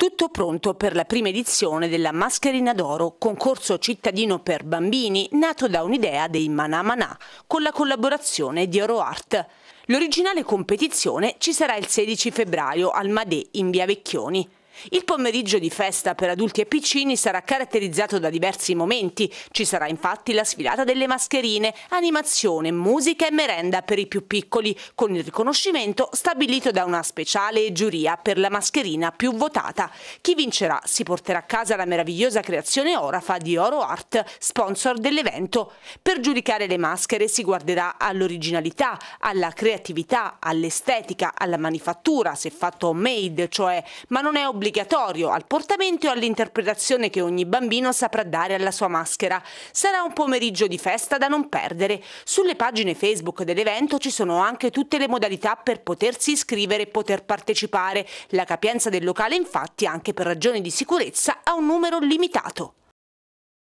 Tutto pronto per la prima edizione della Mascherina d'Oro, concorso cittadino per bambini nato da un'idea dei Manà Manà con la collaborazione di Oro Art. L'originale competizione ci sarà il 16 febbraio al Madè in Via Vecchioni. Il pomeriggio di festa per adulti e piccini sarà caratterizzato da diversi momenti. Ci sarà infatti la sfilata delle mascherine, animazione, musica e merenda per i più piccoli, con il riconoscimento stabilito da una speciale giuria per la mascherina più votata. Chi vincerà si porterà a casa la meravigliosa creazione orafa di Oro Art, sponsor dell'evento. Per giudicare le maschere si guarderà all'originalità, alla creatività, all'estetica, alla manifattura, se fatto made, cioè, ma non è obbligatorio obbligatorio al portamento e all'interpretazione che ogni bambino saprà dare alla sua maschera. Sarà un pomeriggio di festa da non perdere. Sulle pagine Facebook dell'evento ci sono anche tutte le modalità per potersi iscrivere e poter partecipare. La capienza del locale infatti anche per ragioni di sicurezza ha un numero limitato.